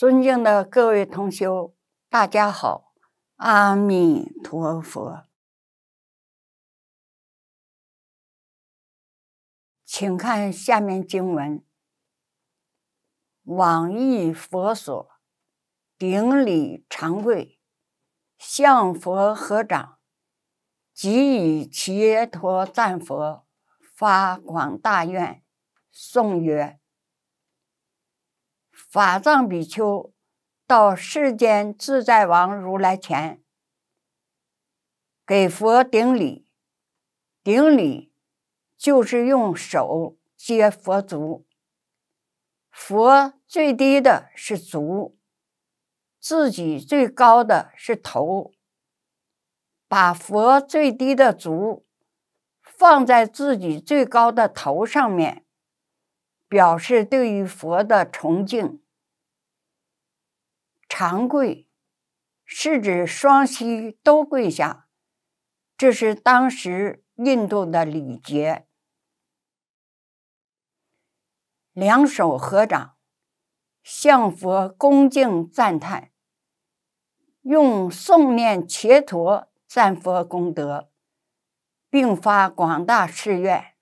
尊敬的各位同修，大家好，阿弥陀佛，请看下面经文：往诣佛所，顶礼长跪，向佛合掌，即以解脱赞佛，发广大愿，颂曰。法藏比丘到世间自在王如来前，给佛顶礼。顶礼就是用手接佛足。佛最低的是足，自己最高的是头。把佛最低的足放在自己最高的头上面。表示对于佛的崇敬，长跪是指双膝都跪下，这是当时印度的礼节。两手合掌，向佛恭敬赞叹，用诵念“怯陀”赞佛功德，并发广大誓愿，“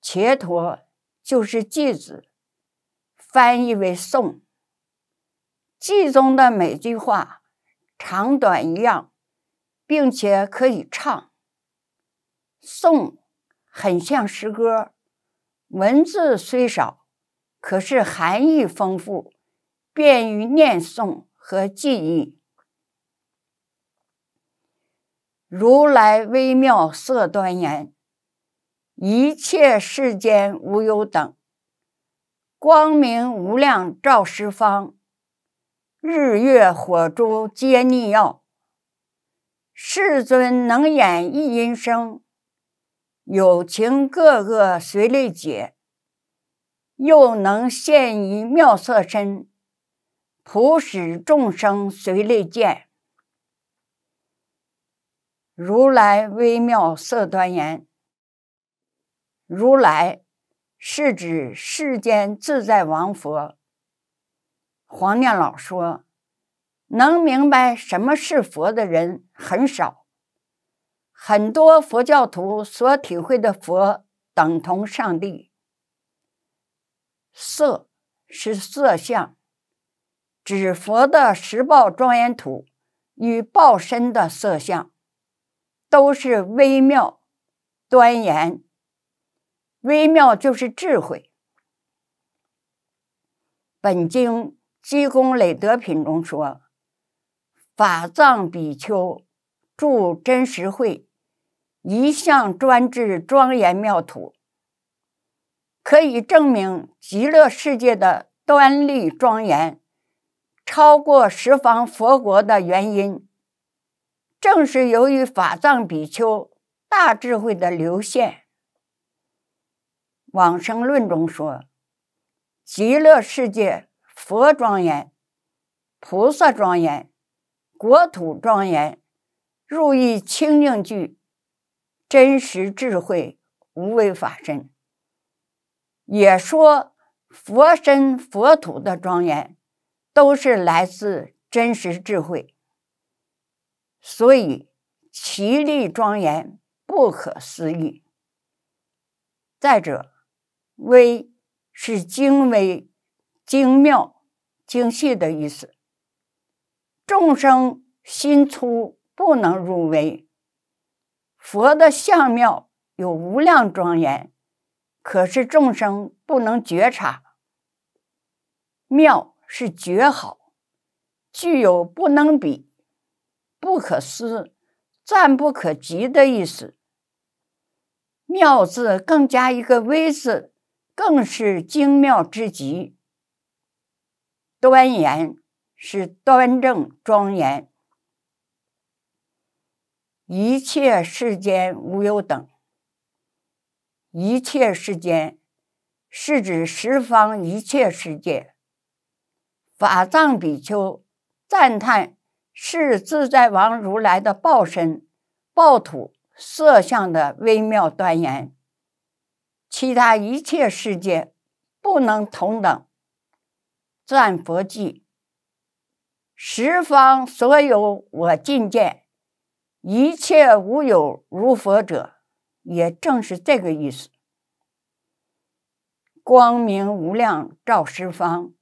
怯陀”。就是句子翻译为诵，记中的每句话长短一样，并且可以唱。颂很像诗歌，文字虽少，可是含义丰富，便于念诵和记忆。如来微妙色端严。一切世间无有等，光明无量照十方，日月火珠皆逆药。世尊能演一音声，有情个个随类解。又能现于妙色身，普使众生随类见。如来微妙色端严。如来是指世间自在王佛。黄念老说，能明白什么是佛的人很少，很多佛教徒所体会的佛等同上帝。色是色相，指佛的十报庄严土与报身的色相，都是微妙端严。微妙就是智慧。本经积功累德品中说，法藏比丘住真实会，一向专治庄严妙土，可以证明极乐世界的端立庄严超过十方佛国的原因，正是由于法藏比丘大智慧的流现。往生论中说，极乐世界佛庄严、菩萨庄严、国土庄严，入一清净具，真实智慧无为法身。也说佛身、佛土的庄严，都是来自真实智慧，所以其力庄严不可思议。再者。微是精微、精妙、精细的意思。众生心粗，不能入微。佛的相妙有无量庄严，可是众生不能觉察。妙是绝好，具有不能比、不可思、暂不可及的意思。妙字更加一个微字。更是精妙之极。端严是端正庄严，一切世间无有等。一切世间是指十方一切世界。法藏比丘赞叹是自在王如来的报身、报土、色相的微妙端严。其他一切世界不能同等。赞佛记：十方所有我尽见，一切无有如佛者，也正是这个意思。光明无量照十方，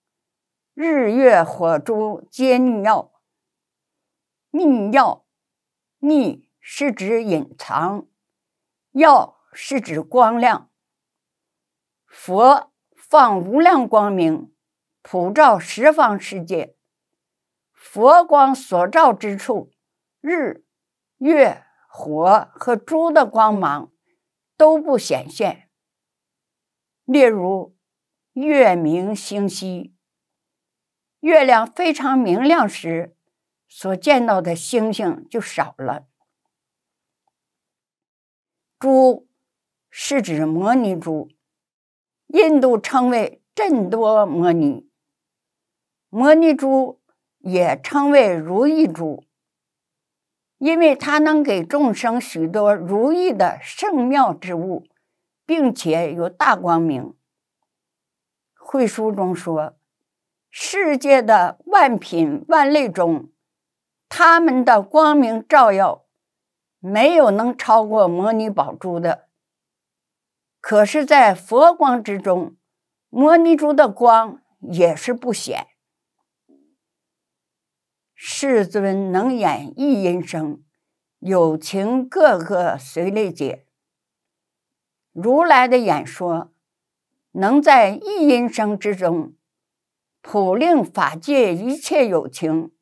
日月火珠逆耀。逆耀，逆是指隐藏，耀是指光亮。佛放无量光明，普照十方世界。佛光所照之处，日、月、火和珠的光芒都不显现。例如，月明星稀。月亮非常明亮时，所见到的星星就少了。珠是指摩尼珠。印度称为镇多摩尼，摩尼珠也称为如意珠，因为它能给众生许多如意的圣妙之物，并且有大光明。会书中说，世界的万品万类中，他们的光明照耀，没有能超过摩尼宝珠的。可是，在佛光之中，摩尼珠的光也是不显。世尊能演一音声，有情个个随类解。如来的演说，能在一音声之中，普令法界一切有情，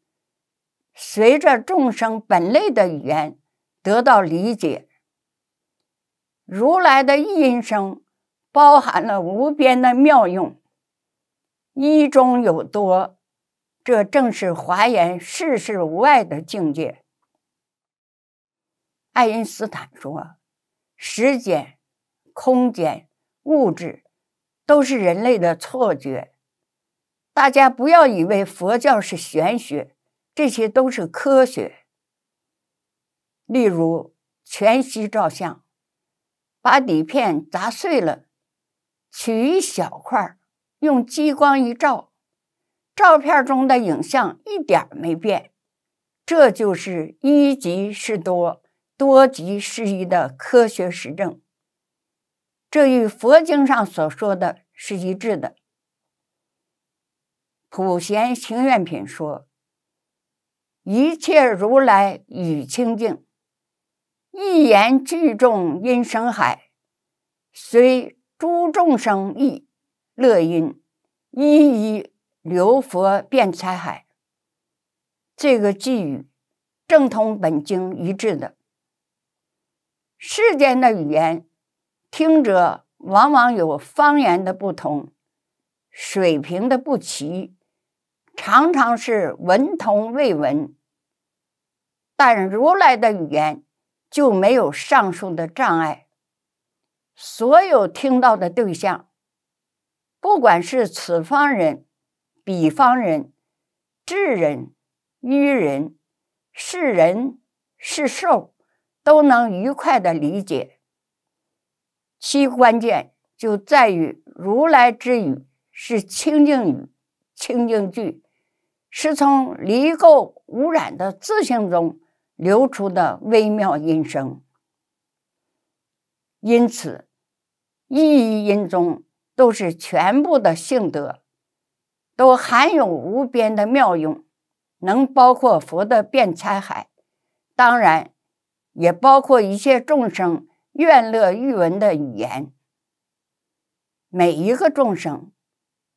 随着众生本类的语言得到理解。如来的音声包含了无边的妙用，一中有多，这正是华严世事无碍的境界。爱因斯坦说：“时间、空间、物质都是人类的错觉。”大家不要以为佛教是玄学，这些都是科学。例如全息照相。把底片砸碎了，取一小块，用激光一照，照片中的影像一点没变，这就是一级是多，多级是一的科学实证。这与佛经上所说的是一致的。普贤行愿品说：“一切如来与清净。”一言聚众音声海，虽诸众生亦乐音，一一流佛遍财海。这个寄语正同本经一致的。世间的语言，听者往往有方言的不同，水平的不齐，常常是闻同未闻。但如来的语言。就没有上述的障碍。所有听到的对象，不管是此方人、彼方人、智人、愚人、是人是兽，都能愉快的理解。其关键就在于如来之语是清净语、清净句，是从离垢污染的自性中。流出的微妙音声，因此一一音中都是全部的性德，都含有无边的妙用，能包括佛的遍财海，当然也包括一切众生愿乐欲闻的语言。每一个众生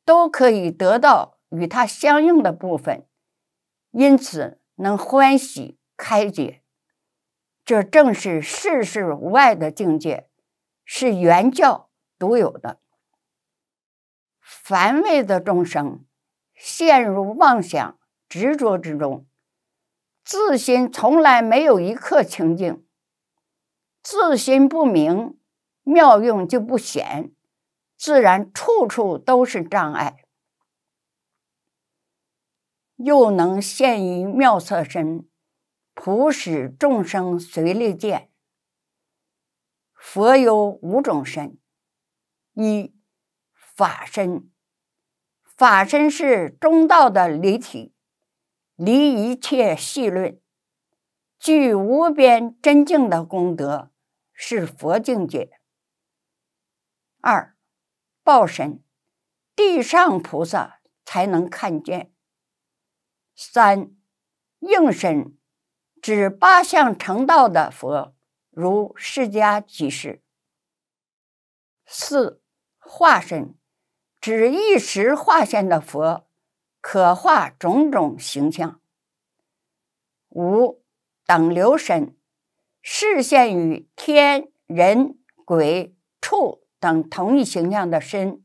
都可以得到与他相应的部分，因此能欢喜。开解，这正是世事无碍的境界，是原教独有的。凡位的众生陷入妄想执着之中，自心从来没有一刻清净，自心不明，妙用就不显，自然处处都是障碍，又能现于妙色身。普使众生随力见。佛有五种身：一法身，法身是中道的离体，离一切细论，具无边真净的功德，是佛境界；二报身，地上菩萨才能看见；三应身。指八相成道的佛，如释迦即是。四化身，指一时化现的佛，可化种种形象。五等流身，示现于天、人、鬼、畜等同一形象的身，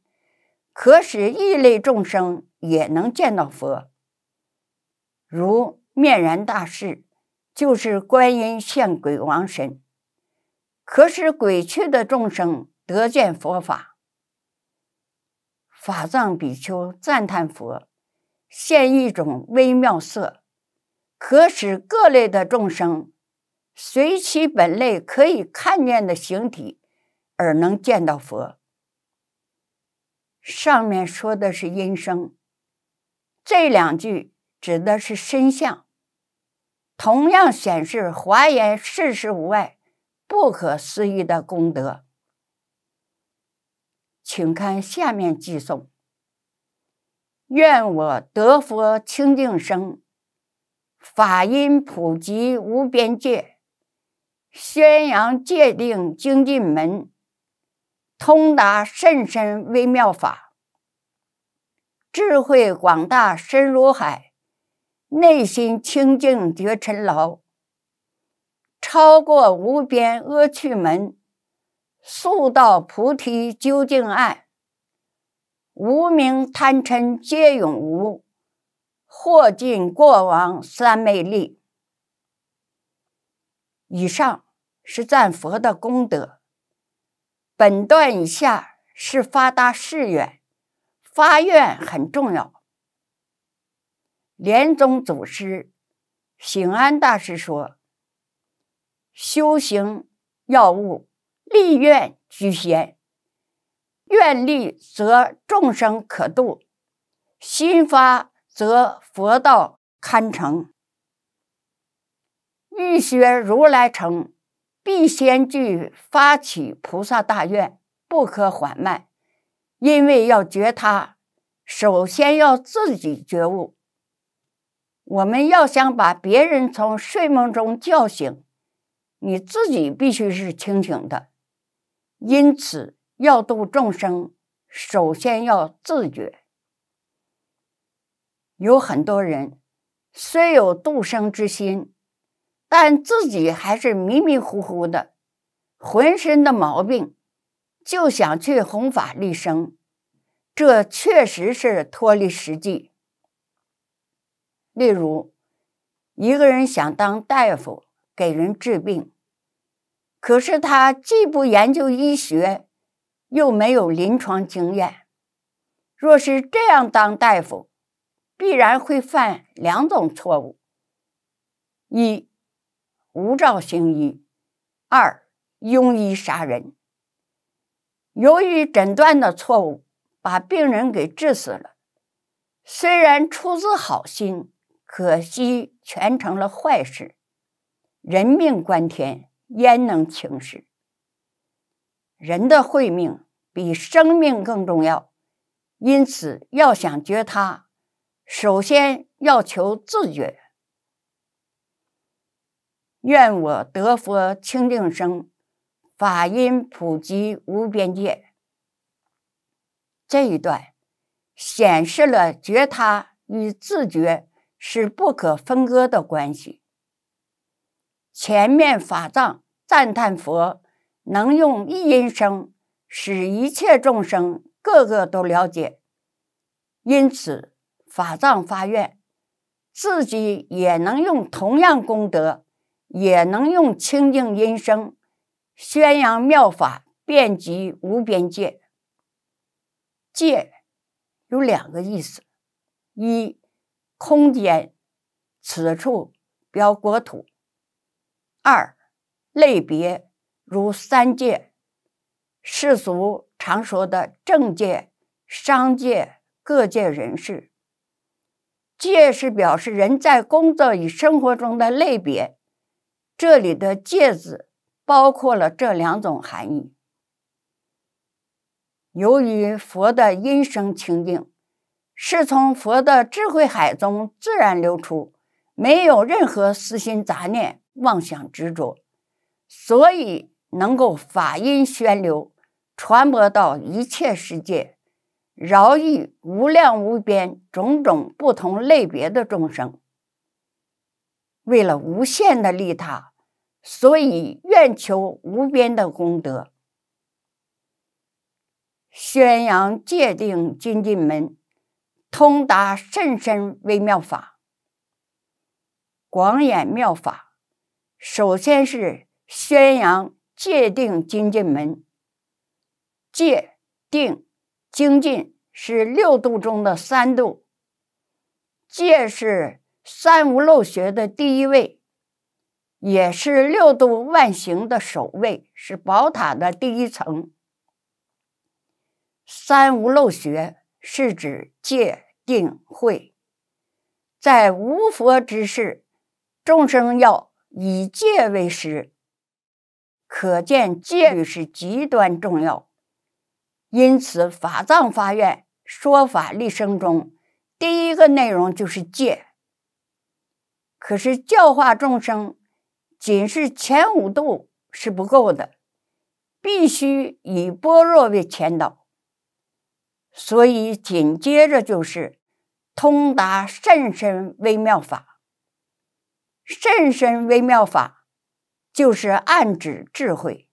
可使异类众生也能见到佛，如面然大士。就是观音现鬼王身，可使鬼去的众生得见佛法。法藏比丘赞叹佛，现一种微妙色，可使各类的众生随其本类可以看见的形体而能见到佛。上面说的是音声，这两句指的是身相。同样显示华严世事无碍，不可思议的功德。请看下面寄送。愿我得佛清净身，法音普及无边界，宣扬界定精进门，通达甚深微妙法，智慧广大深如海。内心清净觉尘劳，超过无边阿趣门，速到菩提究竟岸。无名贪嗔皆永无，获尽过往三昧力。以上是赞佛的功德。本段以下是发大誓愿，发愿很重要。莲宗祖师，醒安大师说：“修行要务立愿居先，愿力则众生可度，心发则佛道堪成。欲学如来成，必先具发起菩萨大愿，不可缓慢，因为要觉他，首先要自己觉悟。”我们要想把别人从睡梦中叫醒，你自己必须是清醒的。因此，要度众生，首先要自觉。有很多人虽有度生之心，但自己还是迷迷糊糊的，浑身的毛病，就想去弘法利生，这确实是脱离实际。例如，一个人想当大夫给人治病，可是他既不研究医学，又没有临床经验。若是这样当大夫，必然会犯两种错误：一无照行医，二庸医杀人。由于诊断的错误，把病人给治死了。虽然出自好心。可惜全成了坏事，人命关天，焉能轻视？人的慧命比生命更重要，因此要想觉他，首先要求自觉。愿我得佛清净生，法音普及无边界。这一段显示了觉他与自觉。是不可分割的关系。前面法藏赞叹佛能用一音声使一切众生个个都了解，因此法藏发愿，自己也能用同样功德，也能用清净音声宣扬妙法，遍及无边界。界有两个意思，一。空间，此处标国土。二类别，如三界，世俗常说的政界、商界各界人士。界是表示人在工作与生活中的类别，这里的“界”字包括了这两种含义。由于佛的音声清净。是从佛的智慧海中自然流出，没有任何私心杂念、妄想执着，所以能够法音宣流，传播到一切世界，饶益无量无边种种不同类别的众生。为了无限的利他，所以愿求无边的功德，宣扬戒定精进门。通达甚深微妙法，广演妙法。首先是宣扬界定精进门，界定精进是六度中的三度。界是三无漏学的第一位，也是六度万行的首位，是宝塔的第一层。三无漏学。是指戒定慧，在无佛之世，众生要以戒为师，可见戒律是极端重要。因此，法藏发愿说法立生中，第一个内容就是戒。可是教化众生，仅是前五度是不够的，必须以般若为前导。所以紧接着就是通达甚深微妙法，甚深微妙法就是暗指智慧。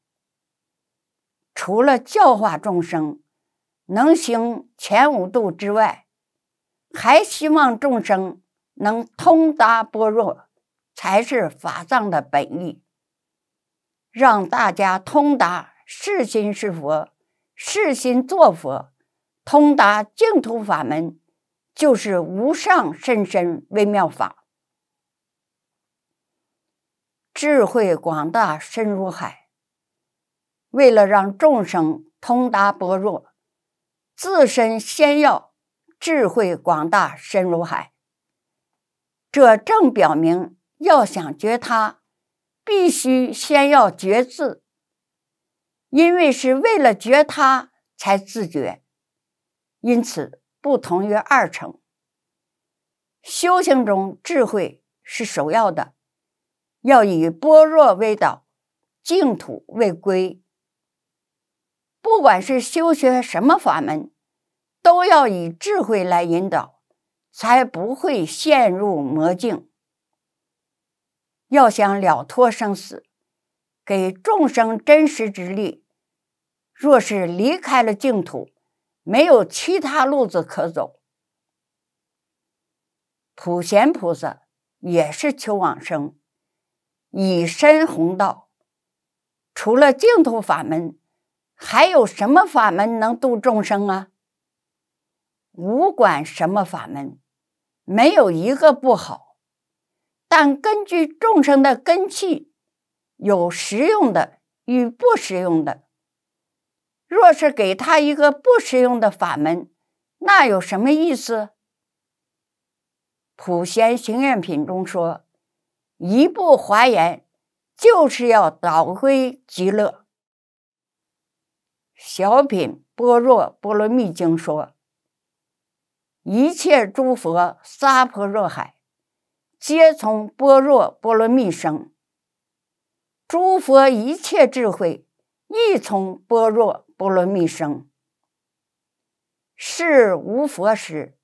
除了教化众生，能行前五度之外，还希望众生能通达般若，才是法藏的本意。让大家通达是心是佛，是心作佛。通达净土法门，就是无上甚深微妙法，智慧广大深如海。为了让众生通达般若，自身先要智慧广大深如海。这正表明，要想觉他，必须先要觉自。因为是为了觉他，才自觉。因此，不同于二乘，修行中智慧是首要的，要以般若为导，净土为归。不管是修学什么法门，都要以智慧来引导，才不会陷入魔境。要想了脱生死，给众生真实之力，若是离开了净土，没有其他路子可走，普贤菩萨也是求往生，以身弘道。除了净土法门，还有什么法门能度众生啊？无管什么法门，没有一个不好。但根据众生的根器，有实用的与不实用的。若是给他一个不实用的法门，那有什么意思？普贤行愿品中说，一部华严就是要导归极乐。小品般若波罗蜜经说，一切诸佛萨婆若海，皆从般若波罗蜜生。诸佛一切智慧，亦从般若。波罗密生。是无佛时，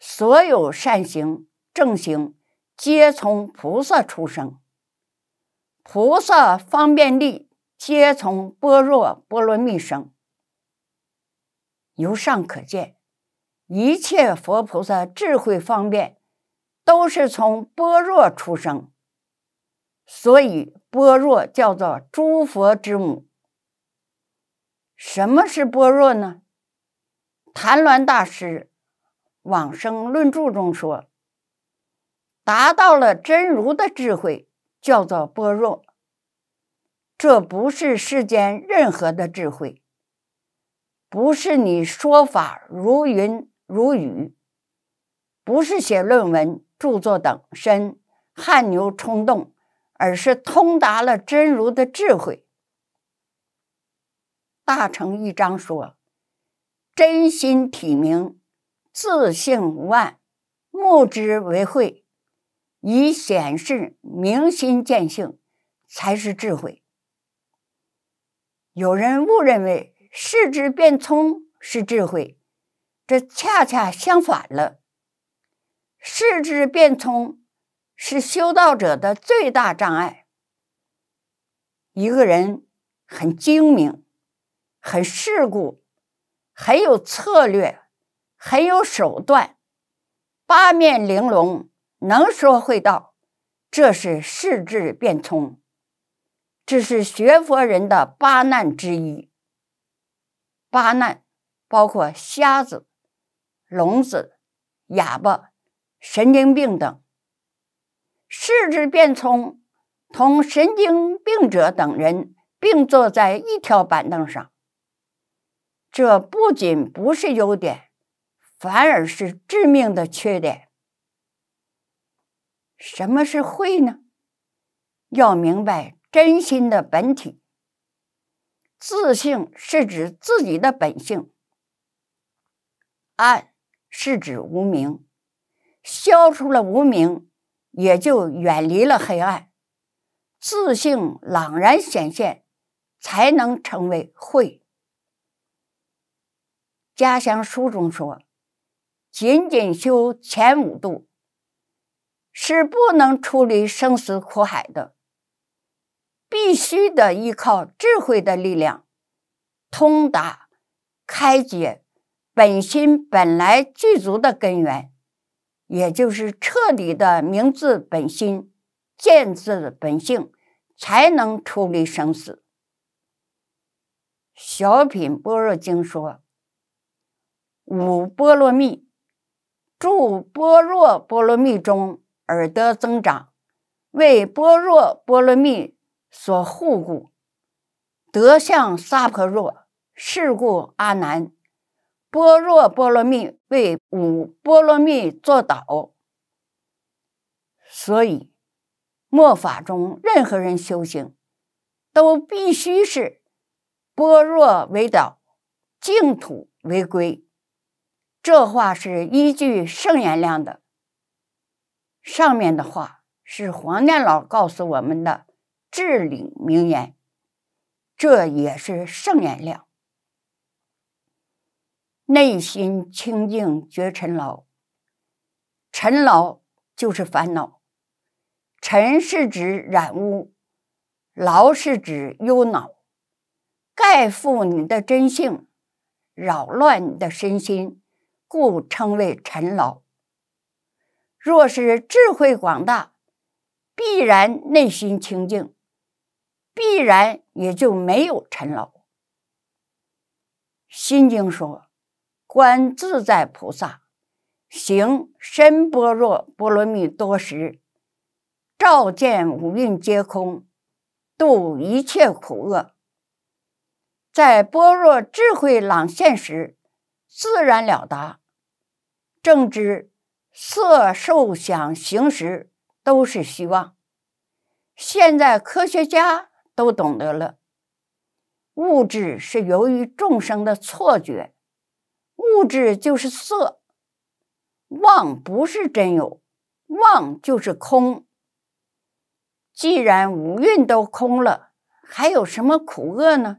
所有善行、正行，皆从菩萨出生；菩萨方便力，皆从般若波罗蜜生。由上可见，一切佛菩萨智慧方便，都是从般若出生，所以般若叫做诸佛之母。什么是般若呢？谭鸾大师《往生论注》中说：“达到了真如的智慧，叫做般若。这不是世间任何的智慧，不是你说法如云如雨，不是写论文、著作等身汗牛充栋，而是通达了真如的智慧。”大成一章说：“真心体明，自性无碍，目之为慧，以显示明心见性才是智慧。有人误认为视之变聪是智慧，这恰恰相反了。视之变聪是修道者的最大障碍。一个人很精明。”很世故，很有策略，很有手段，八面玲珑，能说会道，这是世智变聪，这是学佛人的八难之一。八难包括瞎子、聋子、哑巴、神经病等。视智变聪同神经病者等人并坐在一条板凳上。这不仅不是优点，反而是致命的缺点。什么是慧呢？要明白真心的本体。自性是指自己的本性，暗是指无明。消除了无明，也就远离了黑暗，自性朗然显现，才能成为慧。《家乡书》中说：“仅仅修前五度是不能出离生死苦海的，必须得依靠智慧的力量，通达开解本心本来具足的根源，也就是彻底的明自本心、见自本性，才能出离生死。”《小品般若经》说。五波罗蜜，住般若波罗蜜中而得增长，为般若波罗蜜所护故，得向萨婆若。是故阿难，般若波罗蜜为五波罗蜜作导。所以末法中任何人修行，都必须是般若为导，净土为归。这话是依据圣言量的。上面的话是黄念老告诉我们的至理名言，这也是圣言量。内心清净觉尘劳，尘劳就是烦恼，尘是指染污，劳是指忧恼，盖覆你的真性，扰乱你的身心。故称为尘老。若是智慧广大，必然内心清净，必然也就没有尘劳。《心经》说：“观自在菩萨，行深般若波罗蜜多时，照见五蕴皆空，度一切苦厄。”在般若智慧朗现时，自然了达。正知色、受、想、行、识都是虚妄。现在科学家都懂得了，物质是由于众生的错觉，物质就是色，妄不是真有，妄就是空。既然五蕴都空了，还有什么苦厄呢？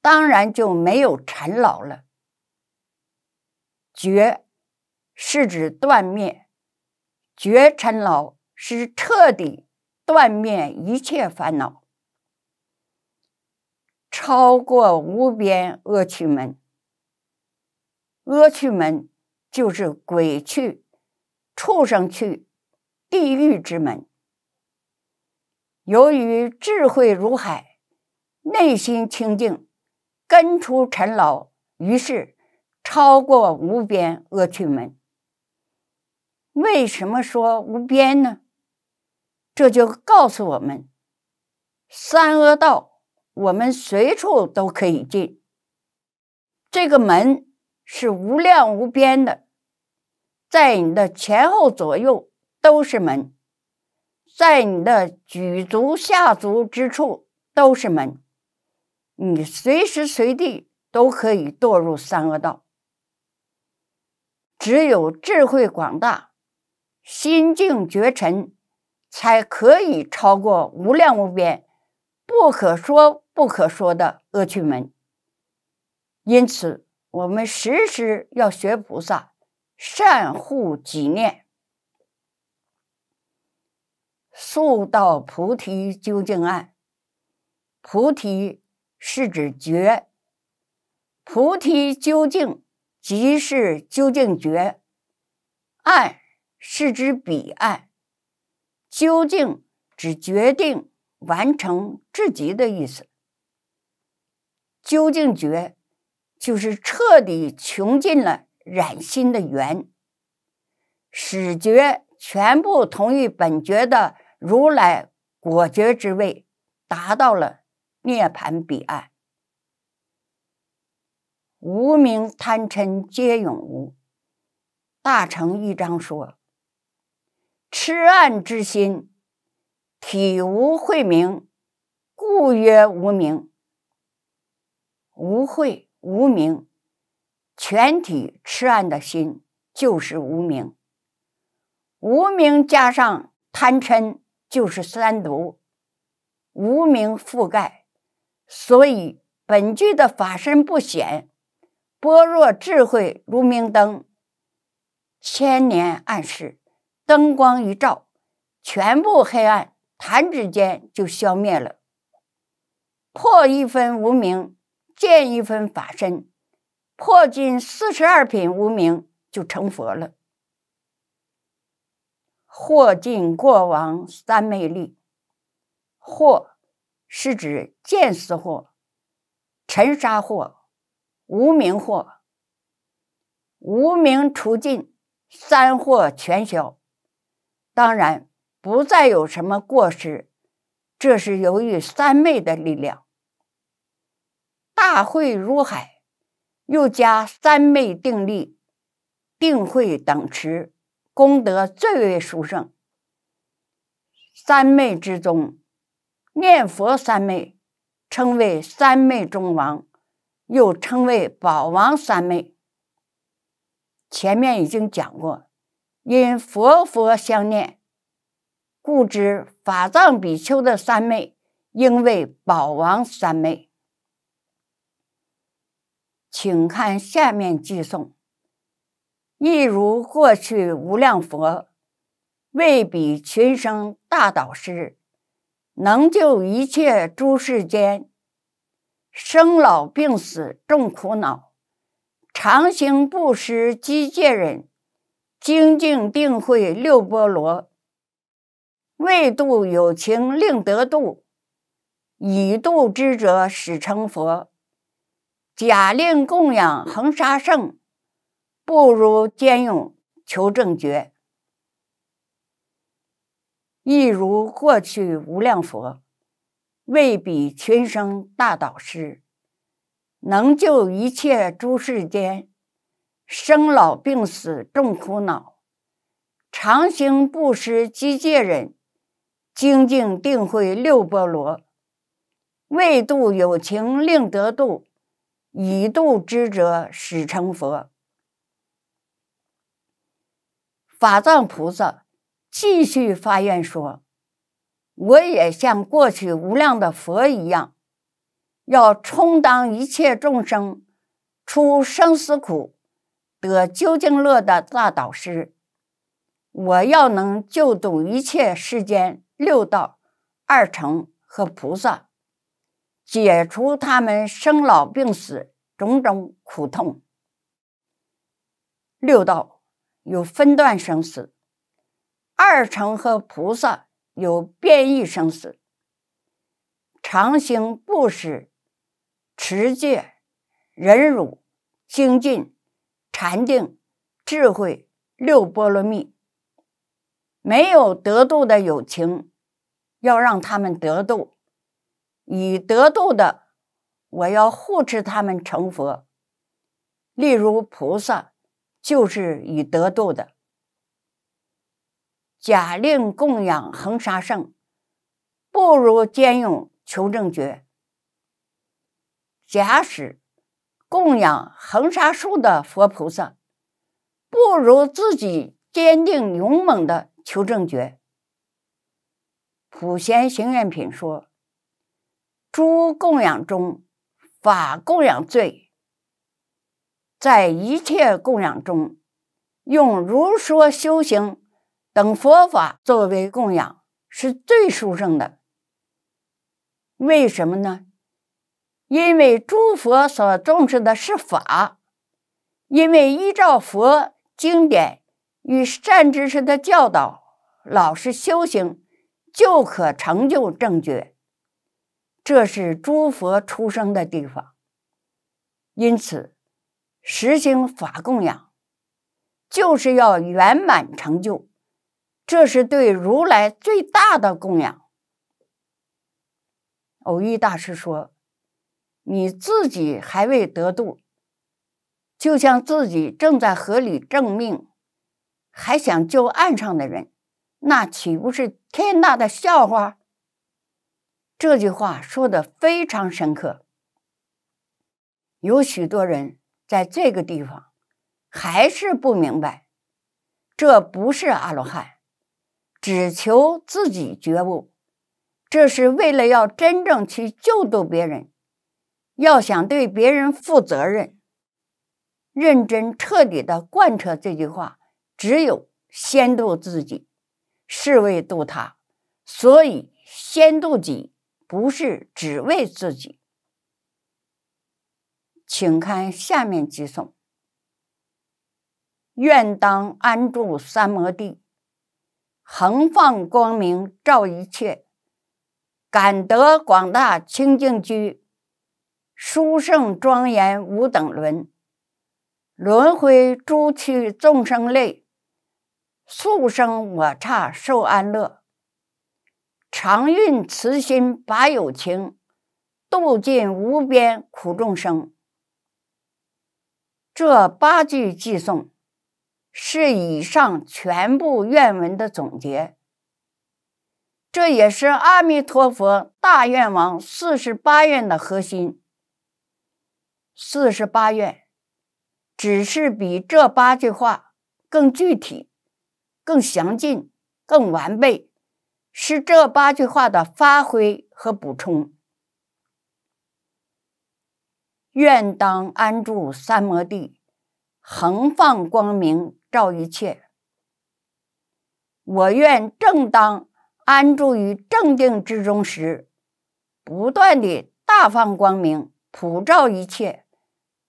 当然就没有尘劳了，觉。是指断灭绝尘劳，是彻底断灭一切烦恼，超过无边恶趣门。恶趣门就是鬼趣、畜生趣、地狱之门。由于智慧如海，内心清净，根除尘劳，于是超过无边恶趣门。为什么说无边呢？这就告诉我们，三恶道，我们随处都可以进。这个门是无量无边的，在你的前后左右都是门，在你的举足下足之处都是门，你随时随地都可以堕入三恶道。只有智慧广大。心境觉尘，才可以超过无量无边、不可说不可说的恶趣门。因此，我们时时要学菩萨，善护己念，速到菩提究竟岸。菩提是指觉，菩提究竟即是究竟觉，岸。是指彼岸，究竟指决定完成至极的意思。究竟觉就是彻底穷尽了染心的缘，始觉全部同于本觉的如来果觉之位，达到了涅盘彼岸。无名贪嗔皆永无，大乘一章说。痴暗之心体无慧明，故曰无明。无慧无明，全体痴暗的心就是无明。无明加上贪嗔，就是三毒。无明覆盖，所以本句的法身不显，般若智慧如明灯，千年暗示。灯光一照，全部黑暗，弹指间就消灭了。破一分无名，见一分法身，破尽四十二品无名，就成佛了。或尽过往三昧力，或是指见思惑、尘沙惑、无名惑，无名除尽，三惑全消。当然，不再有什么过失，这是由于三昧的力量。大会如海，又加三昧定力，定慧等持，功德最为殊胜。三昧之中，念佛三昧称为三昧中王，又称为宝王三昧。前面已经讲过。因佛佛相念，故知法藏比丘的三昧应为宝王三昧。请看下面句诵：亦如过去无量佛，为彼群生大导师，能救一切诸世间，生老病死众苦恼，常行布施机戒人精进定会六波罗，未度有情令得度；以度之者始成佛。假令供养恒沙圣，不如兼用求正觉。亦如过去无量佛，未比群生大导师，能救一切诸世间。生老病死重苦恼，常行布施及戒忍，精进定慧六波罗，未度有情令得度，以度之者始成佛。法藏菩萨继续发愿说：“我也像过去无量的佛一样，要充当一切众生出生死苦。”得究竟乐的大导师，我要能救度一切世间六道二乘和菩萨，解除他们生老病死种种苦痛。六道有分段生死，二乘和菩萨有变异生死。常行布施、持戒、忍辱、精进。禅定、智慧、六波罗蜜，没有得度的友情，要让他们得度；以得度的，我要护持他们成佛。例如菩萨，就是以得度的。假令供养恒沙圣，不如兼用求正觉。假使。供养恒沙数的佛菩萨，不如自己坚定勇猛的求正觉。普贤行愿品说：诸供养中，法供养最。在一切供养中，用如说修行等佛法作为供养，是最殊胜的。为什么呢？因为诸佛所重视的是法，因为依照佛经典与善知识的教导，老实修行，就可成就正觉。这是诸佛出生的地方，因此实行法供养，就是要圆满成就。这是对如来最大的供养。偶遇大师说。你自己还未得度，就像自己正在河里挣命，还想救岸上的人，那岂不是天大的笑话？这句话说的非常深刻。有许多人在这个地方还是不明白，这不是阿罗汉，只求自己觉悟，这是为了要真正去救度别人。要想对别人负责任，认真彻底的贯彻这句话，只有先度自己，是为度他。所以，先度己不是只为自己。请看下面几颂。愿当安住三摩地，横放光明照一切，感得广大清净居。殊胜庄严无等伦，轮回诸趣众生类，速生我刹受安乐。常运慈心把有情，度尽无边苦众生。这八句偈颂是以上全部愿文的总结，这也是阿弥陀佛大愿王四十八愿的核心。四十八愿，只是比这八句话更具体、更详尽、更完备，是这八句话的发挥和补充。愿当安住三摩地，横放光明照一切。我愿正当安住于正定之中时，不断的大放光明，普照一切。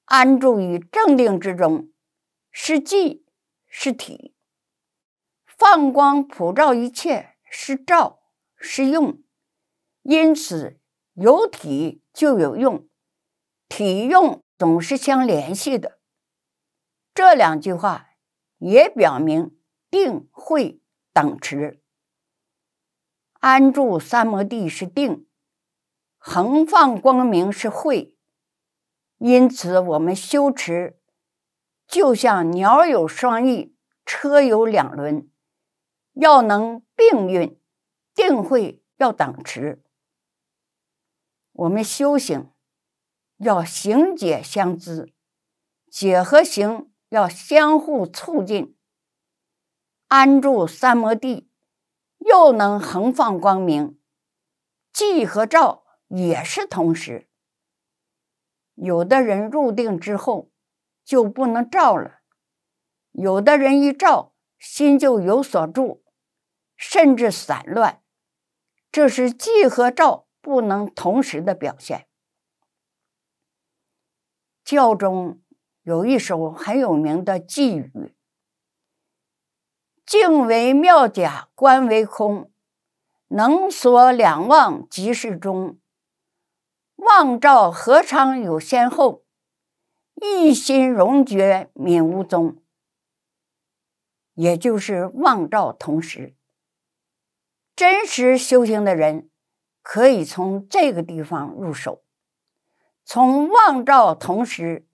安住于正定之中，是寂，是体；放光普照一切，是照，是用。因此，有体就有用，体用总是相联系的。这两句话也表明定慧等持。安住三摩地是定，横放光明是慧。因此，我们修持就像鸟有双翼，车有两轮，要能并运，定会要等持。我们修行要行解相知，解和行要相互促进，安住三摩地，又能横放光明，寂和照也是同时。有的人入定之后就不能照了，有的人一照心就有所住，甚至散乱，这是寂和照不能同时的表现。教中有一首很有名的寄语：“静为妙假，观为空，能所两忘即是中。”望照何尝有先后，一心荣觉泯无踪。也就是望照同时，真实修行的人可以从这个地方入手，从望照同时，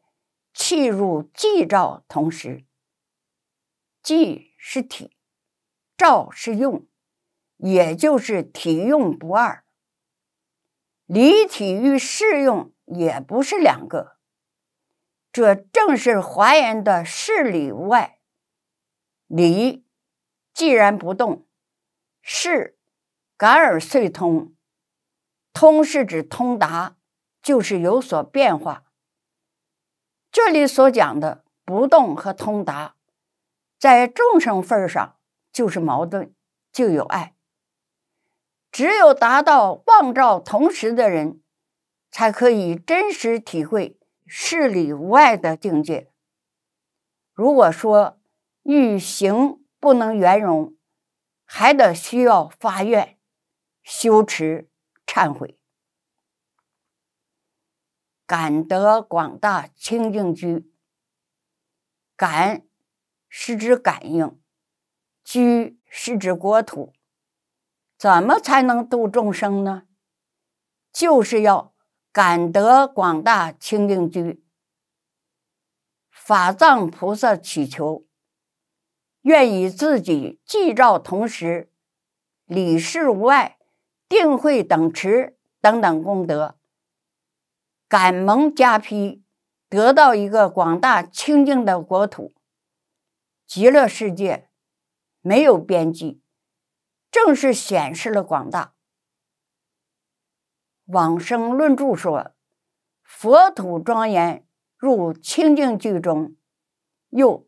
契入寂照同时。寂是体，照是用，也就是体用不二。离体与适用也不是两个，这正是华严的事理无碍。离既然不动，是感而遂通，通是指通达，就是有所变化。这里所讲的不动和通达，在众生份上就是矛盾，就有爱。只有达到望照同时的人，才可以真实体会事里无碍的境界。如果说欲行不能圆融，还得需要发愿、修持、忏悔，感得广大清净居。感是指感应，居是指国土。怎么才能度众生呢？就是要感得广大清净居法藏菩萨祈求，愿与自己寂照同时，理事无碍、定慧等持等等功德，感蒙加披，得到一个广大清净的国土。极乐世界没有边际。正是显示了广大。往生论著说：“佛土庄严入清净句中。”又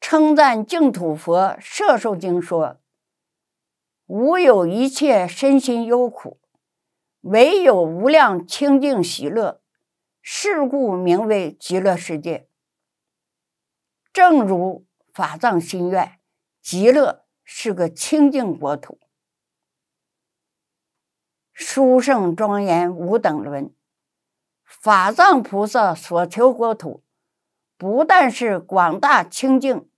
称赞净土佛摄受经说：“无有一切身心忧苦，唯有无量清净喜乐，是故名为极乐世界。”正如法藏心愿极乐。是个清净国土，殊胜庄严无等伦。法藏菩萨所求国土，不但是广大清净，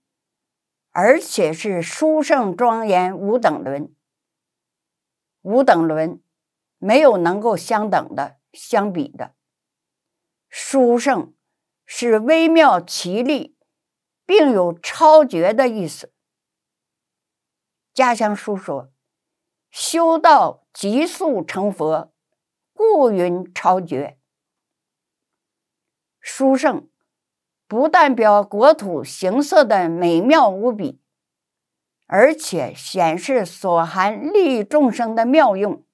而且是殊胜庄严无等伦。无等伦，没有能够相等的、相比的。殊胜是微妙奇丽，并有超绝的意思。家乡书说：“修道急速成佛，故云超绝。书圣不但表国土形色的美妙无比，而且显示所含利益众生的妙用。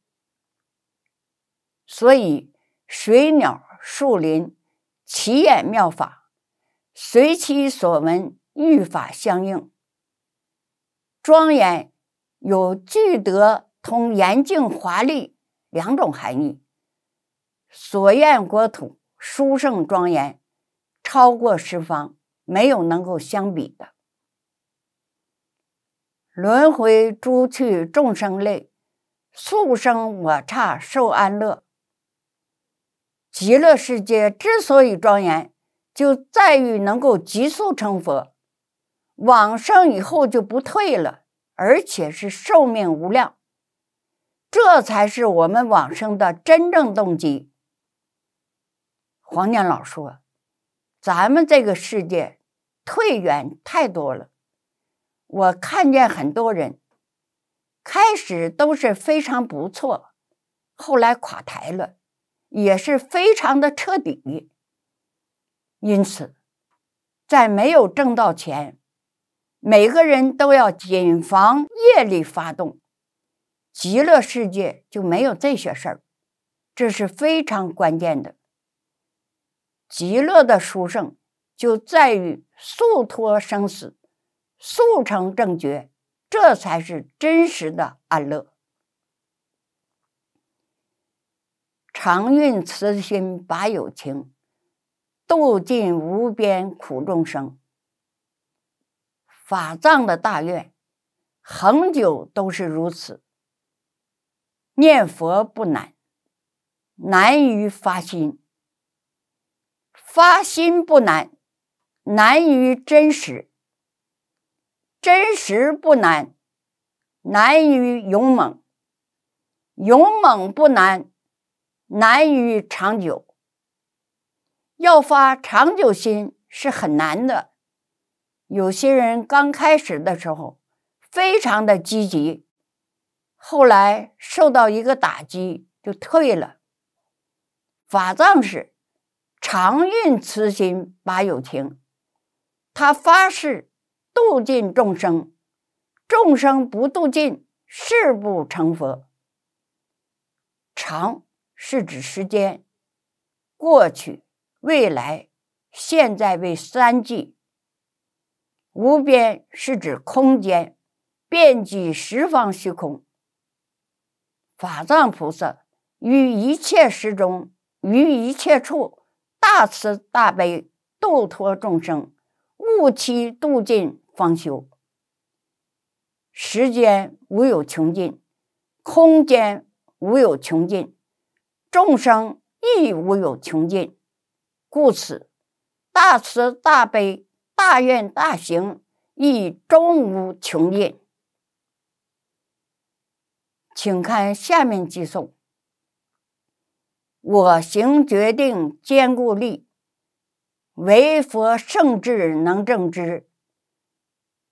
所以水鸟树林，奇眼妙法，随其所闻，遇法相应。”庄严有具德同严净华丽两种含义。所愿国土殊胜庄严，超过十方，没有能够相比的。轮回诸趣众生类，速生我刹受安乐。极乐世界之所以庄严，就在于能够急速成佛。往生以后就不退了，而且是寿命无量，这才是我们往生的真正动机。黄念老说：“咱们这个世界退缘太多了，我看见很多人开始都是非常不错，后来垮台了，也是非常的彻底。因此，在没有挣到钱。”每个人都要谨防业力发动，极乐世界就没有这些事儿，这是非常关键的。极乐的殊胜就在于速脱生死，速成正觉，这才是真实的安乐。常运慈心把有情，度尽无边苦众生。法藏的大愿，恒久都是如此。念佛不难，难于发心；发心不难，难于真实；真实不难，难于勇猛；勇猛不难，难于长久。要发长久心是很难的。有些人刚开始的时候非常的积极，后来受到一个打击就退了。法藏是常运慈心把有情，他发誓度尽众生，众生不度尽誓不成佛。常是指时间，过去、未来、现在为三界。无边是指空间，遍及十方虚空。法藏菩萨于一切时中，于一切处大慈大悲，度脱众生，悟其度尽方休。时间无有穷尽，空间无有穷尽，众生亦无有穷尽，故此大慈大悲。大愿大行，亦终无穷尽。请看下面几颂：我行决定坚固力，唯佛圣智能证之。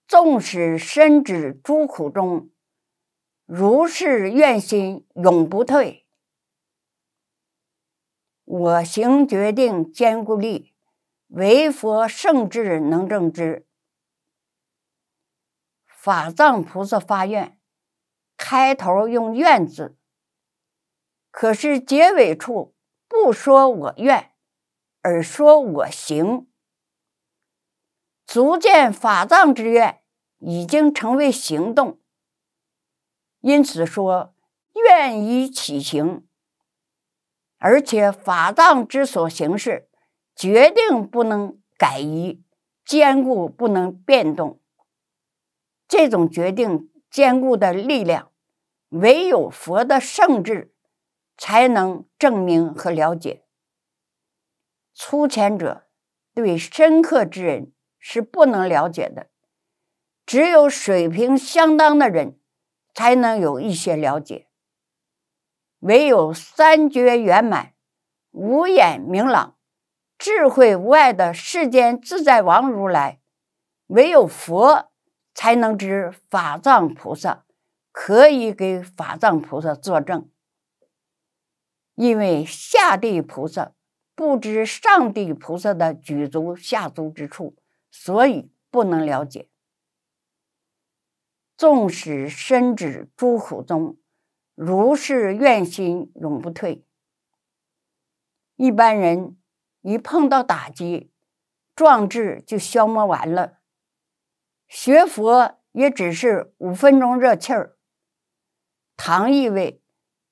纵使身值诸苦中，如是愿心永不退。我行决定坚固力。为佛圣智能证之。法藏菩萨发愿，开头用“愿”字，可是结尾处不说“我愿”，而说“我行”，足见法藏之愿已经成为行动。因此说，愿已起行，而且法藏之所行事。决定不能改移，坚固不能变动。这种决定坚固的力量，唯有佛的圣智才能证明和了解。粗浅者对深刻之人是不能了解的，只有水平相当的人才能有一些了解。唯有三觉圆满，五眼明朗。智慧无碍的世间自在王如来，唯有佛才能知法藏菩萨，可以给法藏菩萨作证。因为下地菩萨不知上地菩萨的举足下足之处，所以不能了解。纵使深知诸苦中，如是愿心永不退。一般人。一碰到打击，壮志就消磨完了。学佛也只是五分钟热气儿。唐译为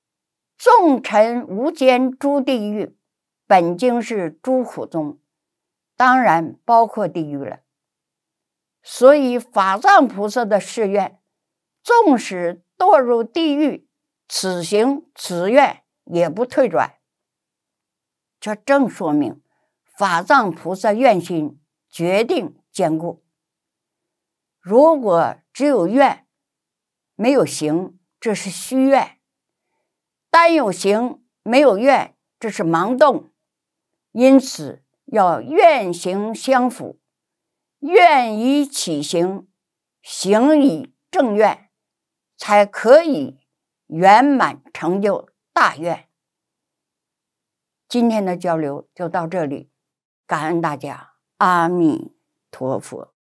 “纵臣无间诸地狱”，本经是诸苦中，当然包括地狱了。所以法藏菩萨的誓愿，纵使堕入地狱，此行此愿也不退转。这正说明。法藏菩萨愿心决定坚固。如果只有愿，没有行，这是虚愿；单有行，没有愿，这是盲动。因此，要愿行相符，愿以起行，行以正愿，才可以圆满成就大愿。今天的交流就到这里。感恩大家，阿弥陀佛。